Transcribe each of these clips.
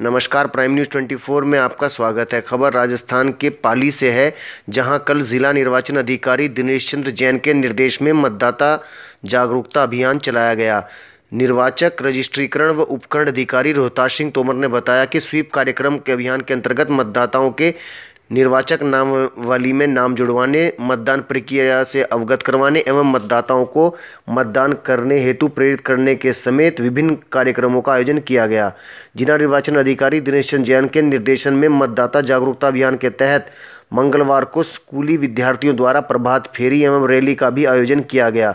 नमस्कार prime news 24 में आपका स्वागत है खबर राजस्थान के पाली से है जहां कल जिला निर्वाचन अधिकारी दिनेश चंद्र जैन के निर्देश में मतदाता जागरूकता अभियान चलाया गया निर्वाचक रजिस्ट्रीकरण व उपकरण अधिकारी रोहताज सिंह तोमर ने बताया कि स्वीप कार्यक्रम के अभियान के अंतर्गत मतदाताओं के निर्वाचक वाली में नाम जुड़वाने मतदान प्रक्रिया से अवगत करवाने एवं मतदाताओं को मतदान करने हेतु प्रेरित करने के समेत विभिन्न कार्यक्रमों का आयोजन किया गया जिला निर्वाचन अधिकारी दिनेश चंद जैन के निर्देशन में मतदाता जागरूकता अभियान के तहत मंगलवार को स्कूली विद्यार्थियों द्वारा प्रभात फेरी एवं रैली का भी आयोजन किया गया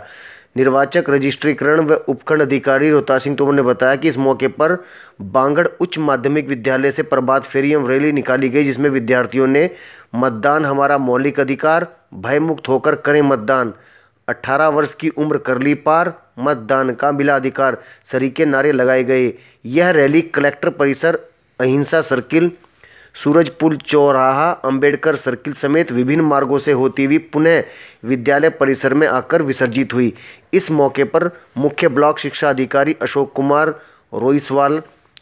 निर्वाचक रजिस्ट्रीकरण व उपखंड अधिकारी रोहतास सिंह तोमर ने बताया कि इस मौके पर बांगड़ उच्च माध्यमिक विद्यालय से प्रभात फेरी एवं रैली निकाली गई जिसमें विद्यार्थियों ने मतदान हमारा मौलिक अधिकार भयमुक्त होकर करें मतदान 18 वर्ष की उम्र कर ली पार मतदान का मिला अधिकार सरीके नारे लगाए गए यह रैली कलेक्टर परिसर अहिंसा सर्किल सूरज पुल चौराहा अंबेडकर सर्किल समेत विभिन्न मार्गों से होती हुई पुनः विद्यालय परिसर में आकर विसर्जित हुई इस मौके पर मुख्य ब्लॉक शिक्षा अधिकारी अशोक कुमार रोइसवाल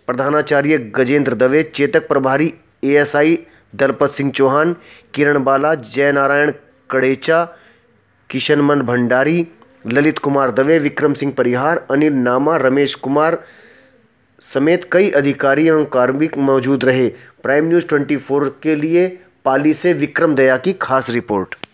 प्रधानाचार्य गजेंद्र दवे चेतक प्रभारी एएसआई दलपत सिंह चौहान किरण बाला जयनारायण कड़ेचा किशनमन भंडारी ललित कुमार दवे विक्रम सिंह परिहार अनिल नामा रमेश कुमार समेत कई अधिकारी एवं कार्मिक मौजूद रहे प्राइम न्यूज़ 24 के लिए पाली से विक्रम दया की खास रिपोर्ट